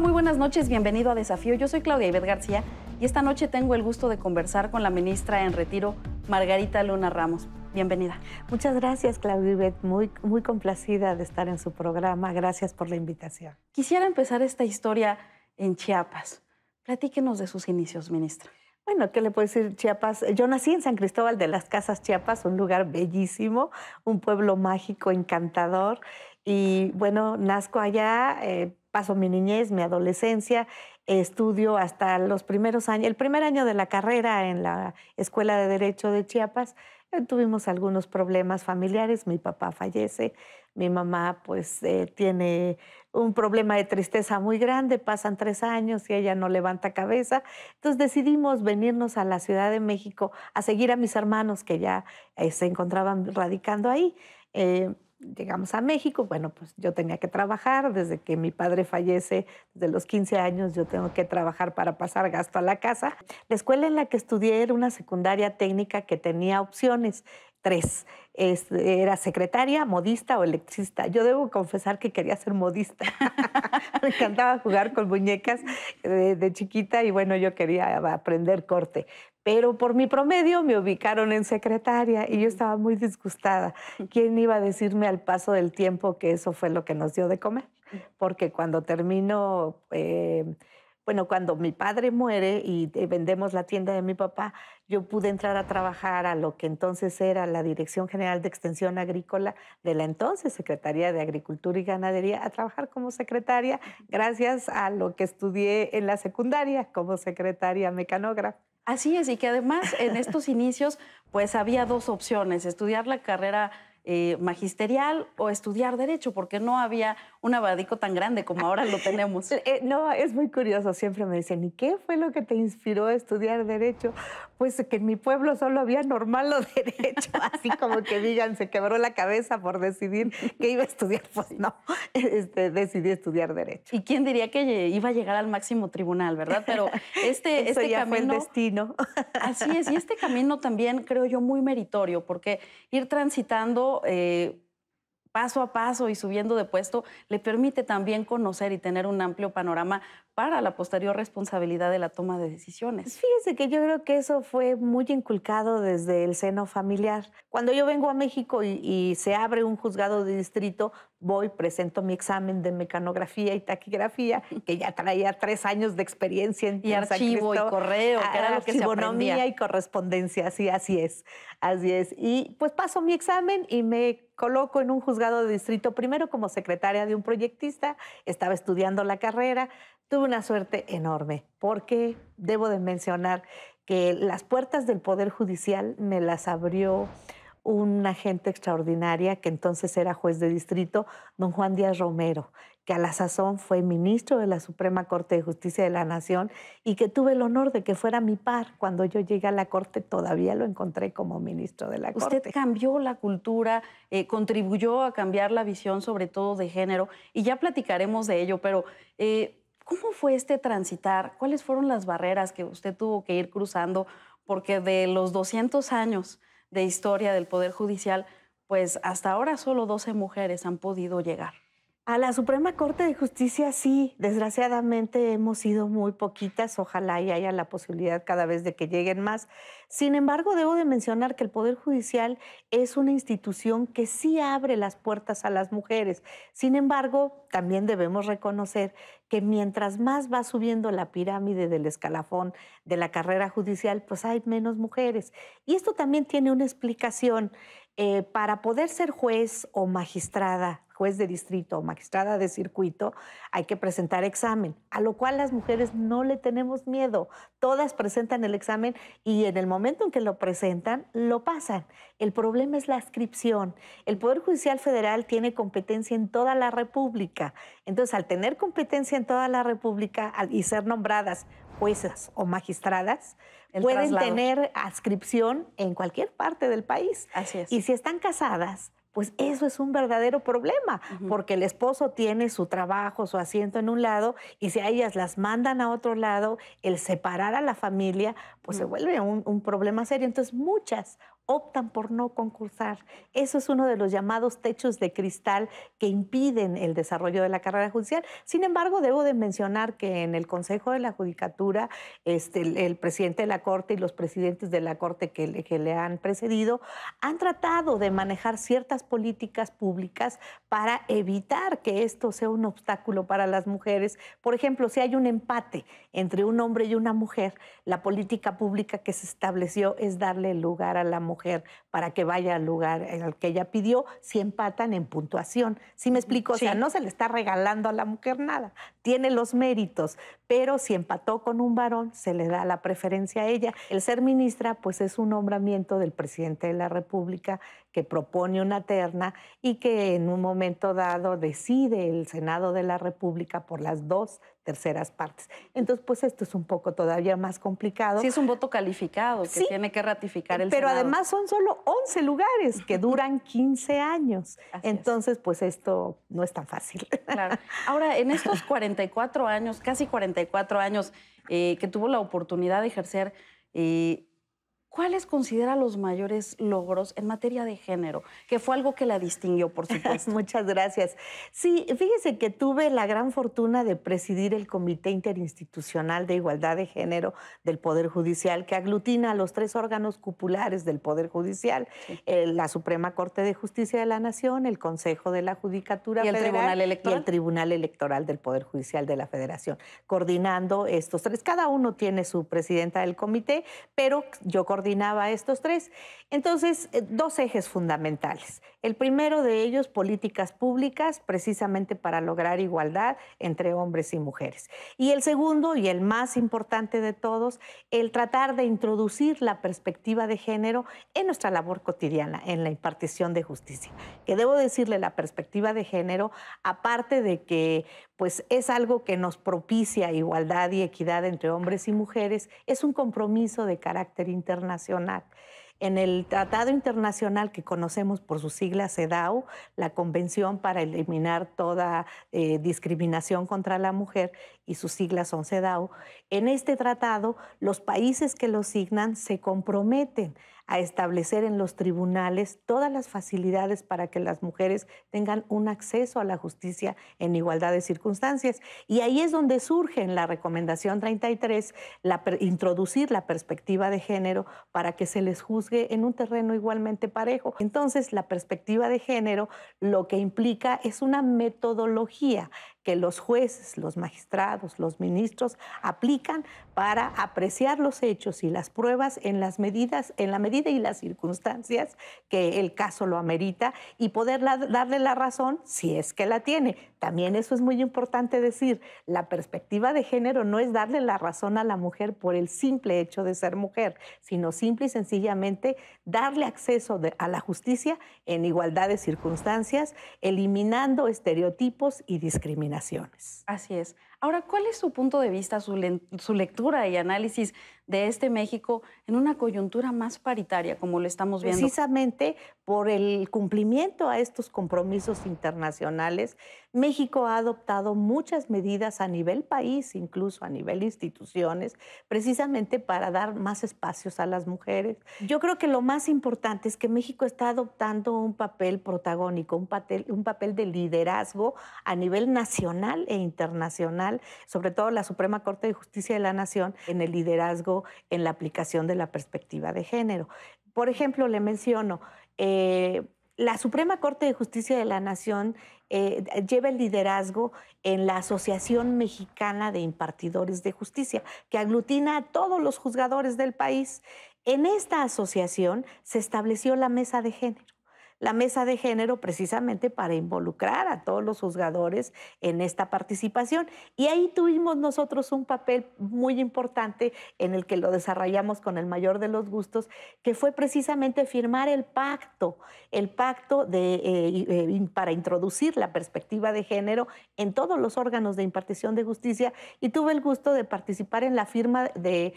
muy buenas noches. Bienvenido a Desafío. Yo soy Claudia Ibet García y esta noche tengo el gusto de conversar con la ministra en retiro, Margarita Luna Ramos. Bienvenida. Muchas gracias, Claudia Ibet. Muy, muy complacida de estar en su programa. Gracias por la invitación. Quisiera empezar esta historia en Chiapas. Platíquenos de sus inicios, ministra. Bueno, ¿qué le puedo decir Chiapas? Yo nací en San Cristóbal de las Casas Chiapas, un lugar bellísimo, un pueblo mágico, encantador, y bueno, nazco allá, eh, paso mi niñez, mi adolescencia, estudio hasta los primeros años, el primer año de la carrera en la Escuela de Derecho de Chiapas. Eh, tuvimos algunos problemas familiares, mi papá fallece, mi mamá pues eh, tiene un problema de tristeza muy grande, pasan tres años y ella no levanta cabeza. Entonces decidimos venirnos a la Ciudad de México a seguir a mis hermanos que ya se encontraban radicando ahí llegamos a México, bueno, pues yo tenía que trabajar, desde que mi padre fallece, desde los 15 años yo tengo que trabajar para pasar gasto a la casa. La escuela en la que estudié era una secundaria técnica que tenía opciones, tres. era secretaria, modista o electricista. Yo debo confesar que quería ser modista. Me encantaba jugar con muñecas eh, de, chiquita y bueno, yo quería aprender corte pero por mi promedio me ubicaron en secretaria y yo estaba muy disgustada. ¿Quién iba a decirme al paso del tiempo que eso fue lo que nos dio de comer? Porque cuando termino, eh, bueno, cuando mi padre muere y eh, vendemos la tienda de mi papá, yo pude entrar a trabajar a lo que entonces era la Dirección General de Extensión Agrícola de la entonces Secretaría de Agricultura y Ganadería, a trabajar como secretaria gracias a lo que estudié en la secundaria como secretaria mecanógrafa. Así es, y que además en estos inicios pues había dos opciones, estudiar la carrera eh, magisterial o estudiar derecho, porque no había un abadico tan grande como ahora lo tenemos. Eh, no, es muy curioso. Siempre me decían, ¿y qué fue lo que te inspiró a estudiar Derecho? Pues que en mi pueblo solo había normal o Derecho. Así como que digan, se quebró la cabeza por decidir que iba a estudiar. Pues no, este, decidí estudiar Derecho. ¿Y quién diría que iba a llegar al máximo tribunal, verdad? Pero este, este camino. el destino. Así es. Y este camino también creo yo muy meritorio, porque ir transitando. Eh, paso a paso y subiendo de puesto, le permite también conocer y tener un amplio panorama para la posterior responsabilidad de la toma de decisiones. Pues fíjese que yo creo que eso fue muy inculcado desde el seno familiar. Cuando yo vengo a México y, se abre un juzgado de distrito, voy, presento mi examen de mecanografía y taquigrafía, que ya traía tres años de experiencia en archivo y correo, que era lo que y correspondencia, así es, así es. Y pues paso mi examen y me coloco en un juzgado de distrito, primero como secretaria de un proyectista, estaba estudiando la carrera, tuve una suerte enorme, porque debo de mencionar que las puertas del Poder Judicial me las abrió una gente extraordinaria que entonces era juez de distrito, don Juan Díaz Romero, que a la sazón fue ministro de la Suprema Corte de Justicia de la Nación y que tuve el honor de que fuera mi par. Cuando yo llegué a la Corte todavía lo encontré como ministro de la Corte. Usted cambió la cultura, eh, contribuyó a cambiar la visión sobre todo de género y ya platicaremos de ello, pero... Eh, ¿Cómo fue este transitar? ¿Cuáles fueron las barreras que usted tuvo que ir cruzando? Porque de los 200 años de historia del Poder Judicial, pues hasta ahora solo 12 mujeres han podido llegar. A la Suprema Corte de Justicia sí, desgraciadamente hemos sido muy poquitas, ojalá y haya la posibilidad cada vez de que lleguen más. Sin embargo, debo de mencionar que el Poder Judicial es una institución que sí abre las puertas a las mujeres. Sin embargo, también debemos reconocer que mientras más va subiendo la pirámide del escalafón de la carrera judicial, pues hay menos mujeres. Y esto también tiene una explicación. Eh, para poder ser juez o magistrada, juez de distrito o magistrada de circuito, hay que presentar examen, a lo cual las mujeres no le tenemos miedo. Todas presentan el examen y en el momento en que lo presentan, lo pasan. El problema es la inscripción. El Poder Judicial Federal tiene competencia en toda la República. Entonces, al tener competencia en toda la República y ser nombradas juezas o magistradas pueden tener adscripción en cualquier parte del país. Así es. Y si están casadas, pues eso es un verdadero problema, porque el esposo tiene su trabajo, su asiento en un lado, y si a ellas las mandan a otro lado, el separar a la familia, pues se vuelve un, un, problema serio. Entonces muchas, optan por no concursar. Eso es uno de los llamados techos de cristal que impiden el desarrollo de la carrera judicial. Sin embargo, debo de mencionar que en el Consejo de la Judicatura, este, el, presidente de la Corte y los presidentes de la Corte que, que le han precedido han tratado de manejar ciertas políticas públicas para evitar que esto sea un obstáculo para las mujeres. Por ejemplo, si hay un empate entre un hombre y una mujer, la política pública que se estableció es darle lugar a la mujer para que vaya al lugar en el que ella pidió, si empatan en puntuación. Si me explico? O sea, no se le está regalando a la mujer nada, tiene los méritos, pero si empató con un varón, se le da la preferencia a ella. El ser ministra, pues es un nombramiento del presidente de la República que propone una terna y que en un momento dado decide el Senado de la República por las dos terceras partes. Entonces, pues esto es un poco todavía más complicado. Sí, es un voto calificado que tiene que ratificar el Pero además son solo 11 lugares que duran 15 años. Entonces, pues esto no es tan fácil. Claro. Ahora, en estos 44 años, casi 44 años eh, que tuvo la oportunidad de ejercer, eh, ¿Cuáles considera los mayores logros en materia de género? Que fue algo que la distinguió, por supuesto. Muchas gracias. Sí, fíjese que tuve la gran fortuna de presidir el Comité Interinstitucional de Igualdad de Género del Poder Judicial, que aglutina a los tres órganos cupulares del Poder Judicial, la Suprema Corte de Justicia de la Nación, el Consejo de la Judicatura ¿Y el Tribunal Electoral? el Tribunal Electoral del Poder Judicial de la Federación, coordinando estos tres. Cada uno tiene su presidenta del comité, pero yo coordinaba estos tres. Entonces, eh, dos ejes fundamentales. El primero de ellos, políticas públicas, precisamente para lograr igualdad entre hombres y mujeres. Y el segundo, y el más importante de todos, el tratar de introducir la perspectiva de género en nuestra labor cotidiana, en la impartición de justicia. Que debo decirle, la perspectiva de género, aparte de que pues es algo que nos propicia igualdad y equidad entre hombres y mujeres, es un compromiso de carácter internacional. En el tratado internacional que conocemos por su sigla CEDAW, la Convención para eliminar toda eh, discriminación contra la mujer, y sus siglas son CEDAW, en este tratado los países que lo signan se comprometen a establecer en los tribunales todas las facilidades para que las mujeres tengan un acceso a la justicia en igualdad de circunstancias. Y ahí es donde surge en la recomendación 33 la, introducir la perspectiva de género para que se les juzgue en un terreno igualmente parejo. Entonces, la perspectiva de género lo que implica es una metodología que los jueces, los magistrados, los ministros aplican para apreciar los hechos y las pruebas en las medidas, en la medida y las circunstancias que el caso lo amerita y poder darle la razón si es que la tiene. También eso es muy importante decir, la perspectiva de género no es darle la razón a la mujer por el simple hecho de ser mujer, sino simple y sencillamente darle acceso a la justicia en igualdad de circunstancias, eliminando estereotipos y discriminación denominaciones. Así es. Ahora, ¿cuál es su punto de vista, su, lectura y análisis de este México en una coyuntura más paritaria, como lo estamos viendo? Precisamente por el cumplimiento a estos compromisos internacionales, México ha adoptado muchas medidas a nivel país, incluso a nivel instituciones, precisamente para dar más espacios a las mujeres. Yo creo que lo más importante es que México está adoptando un papel protagónico, un papel de liderazgo a nivel nacional e internacional sobre todo la Suprema Corte de Justicia de la Nación, en el liderazgo en la aplicación de la perspectiva de género. Por ejemplo, le menciono, eh, la Suprema Corte de Justicia de la Nación eh, lleva el liderazgo en la Asociación Mexicana de Impartidores de Justicia, que aglutina a todos los juzgadores del país. En esta asociación se estableció la mesa de género la mesa de género precisamente para involucrar a todos los juzgadores en esta participación. Y ahí tuvimos nosotros un papel muy importante en el que lo desarrollamos con el mayor de los gustos, que fue precisamente firmar el pacto, el pacto de, eh, eh, para introducir la perspectiva de género en todos los órganos de impartición de justicia y tuve el gusto de participar en la firma de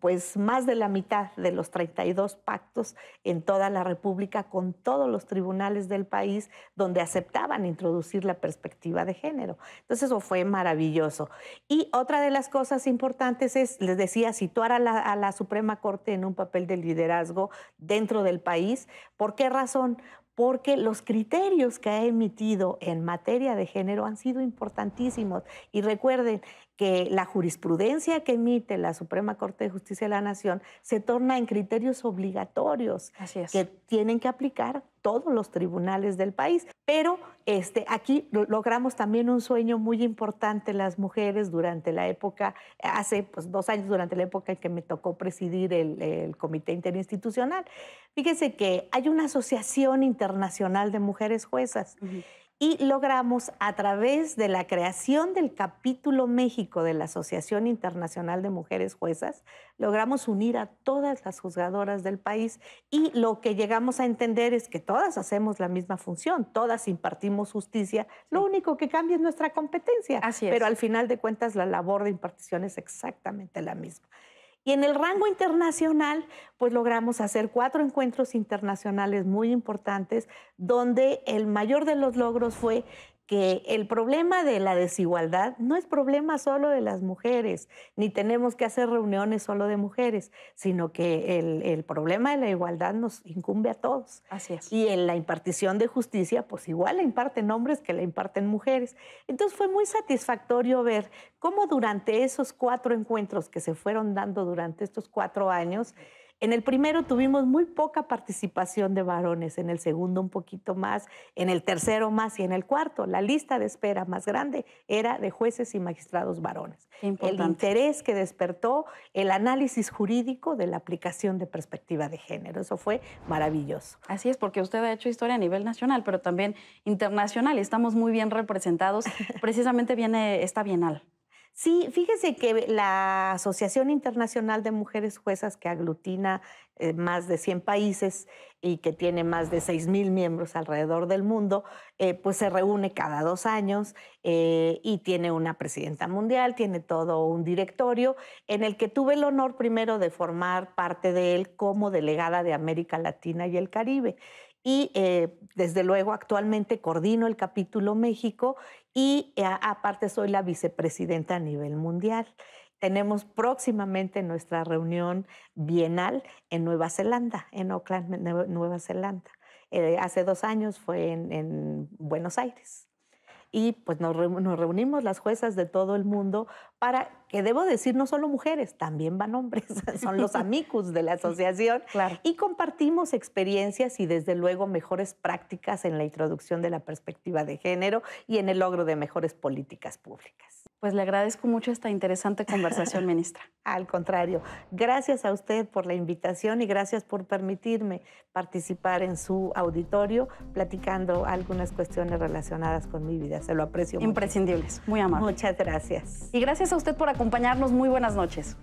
pues más de la mitad de los 32 pactos en toda la República con todos los tribunales del país donde aceptaban introducir la perspectiva de género. Entonces eso fue maravilloso. Y otra de las cosas importantes es, les decía, situar a la, Suprema Corte en un papel de liderazgo dentro del país. ¿Por qué razón? porque los criterios que ha emitido en materia de género han sido importantísimos. Y recuerden, que la jurisprudencia que emite la Suprema Corte de Justicia de la Nación se torna en criterios obligatorios que tienen que aplicar todos los tribunales del país. Pero este, aquí logramos también un sueño muy importante las mujeres durante la época, hace pues, dos años, durante la época en que me tocó presidir el, Comité Interinstitucional. Fíjense que hay una asociación internacional de mujeres juezas y logramos a través de la creación del capítulo México de la Asociación Internacional de Mujeres Juezas, logramos unir a todas las juzgadoras del país y lo que llegamos a entender es que todas hacemos la misma función, todas impartimos justicia, lo único que cambia es nuestra competencia, pero al final de cuentas la labor de impartición es exactamente la misma. Y en el rango internacional, pues logramos hacer cuatro encuentros internacionales muy importantes, donde el mayor de los logros fue que el problema de la desigualdad no es problema solo de las mujeres, ni tenemos que hacer reuniones solo de mujeres, sino que el, problema de la igualdad nos incumbe a todos. Así es. Y en la impartición de justicia, pues igual la imparten hombres que la imparten mujeres. Entonces fue muy satisfactorio ver cómo durante esos cuatro encuentros que se fueron dando durante estos cuatro años, en el primero tuvimos muy poca participación de varones, en el segundo un poquito más, en el tercero más y en el cuarto la lista de espera más grande era de jueces y magistrados varones. El interés que despertó el análisis jurídico de la aplicación de perspectiva de género, eso fue maravilloso. Así es, porque usted ha hecho historia a nivel nacional, pero también internacional y estamos muy bien representados. Precisamente viene esta bienal. Sí, fíjese que la Asociación Internacional de Mujeres Juezas, que aglutina eh, más de 100 países y que tiene más de 6.000 miembros alrededor del mundo, eh, pues se reúne cada dos años eh, y tiene una presidenta mundial, tiene todo un directorio, en el que tuve el honor primero de formar parte de él como delegada de América Latina y el Caribe y eh, desde luego actualmente coordino el capítulo México y eh, aparte soy la vicepresidenta a nivel mundial. Tenemos próximamente nuestra reunión bienal en Nueva Zelanda, en Oakland, Nueva Zelanda. Eh, hace dos años fue en Buenos Aires y pues nos, reunimos las juezas de todo el mundo para que debo decir no solo mujeres, también van hombres, son los amicus de la asociación y compartimos experiencias y desde luego mejores prácticas en la introducción de la perspectiva de género y en el logro de mejores políticas públicas. Pues le agradezco mucho esta interesante conversación, ministra. Al contrario, gracias a usted por la invitación y gracias por permitirme participar en su auditorio platicando algunas cuestiones relacionadas con mi vida. Se lo aprecio. Imprescindibles, muy amable. Muchas gracias. Y gracias a usted por acompañarnos. Muy buenas noches.